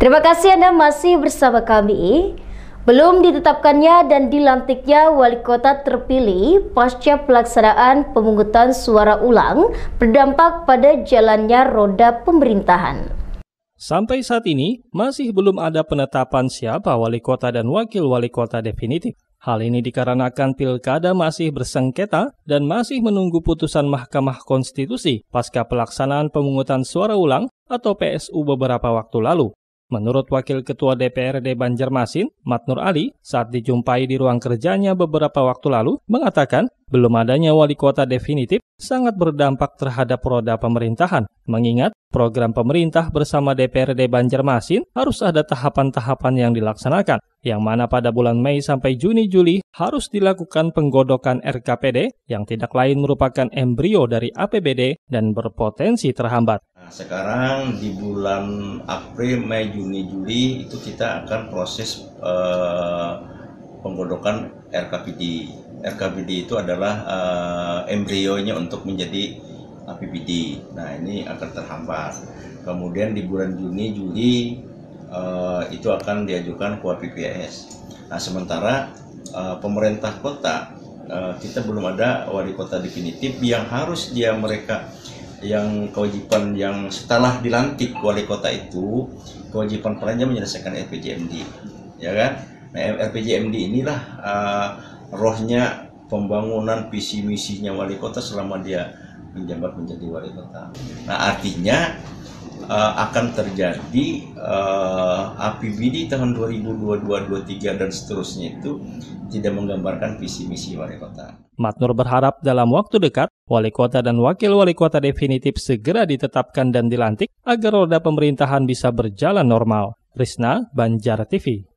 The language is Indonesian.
Terima kasih Anda masih bersama kami. Belum ditetapkannya dan dilantiknya wali kota terpilih pasca pelaksanaan pemungutan suara ulang berdampak pada jalannya roda pemerintahan. Sampai saat ini, masih belum ada penetapan siapa wali kota dan wakil wali kota definitif. Hal ini dikarenakan pilkada masih bersengketa dan masih menunggu putusan Mahkamah Konstitusi pasca pelaksanaan pemungutan suara ulang atau PSU beberapa waktu lalu. Menurut Wakil Ketua DPRD Banjarmasin, Matnur Ali, saat dijumpai di ruang kerjanya beberapa waktu lalu, mengatakan belum adanya wali kota definitif sangat berdampak terhadap roda pemerintahan. Mengingat program pemerintah bersama DPRD Banjarmasin harus ada tahapan-tahapan yang dilaksanakan, yang mana pada bulan Mei sampai Juni-Juli harus dilakukan penggodokan RKPD yang tidak lain merupakan embrio dari APBD dan berpotensi terhambat sekarang di bulan April, Mei, Juni, Juli itu kita akan proses uh, penggodokan RKPD. RKPD itu adalah uh, embrionya untuk menjadi APBD. Nah ini akan terhambat. Kemudian di bulan Juni, Juli uh, itu akan diajukan ke PPAS Nah sementara uh, pemerintah kota uh, kita belum ada wali kota definitif yang harus dia mereka yang kewajiban yang setelah dilantik wali kota itu kewajiban perannya menyelesaikan RPJMD ya kan nah RPJMD inilah uh, rohnya pembangunan visi misinya wali kota selama dia menjabat menjadi wali kota nah artinya uh, akan terjadi uh, eh, APBD tahun 2022-2023 dan seterusnya itu tidak menggambarkan visi misi wali kota. Matnur berharap dalam waktu dekat, wali kota dan wakil wali kota definitif segera ditetapkan dan dilantik agar roda pemerintahan bisa berjalan normal. Risna, Banjar TV.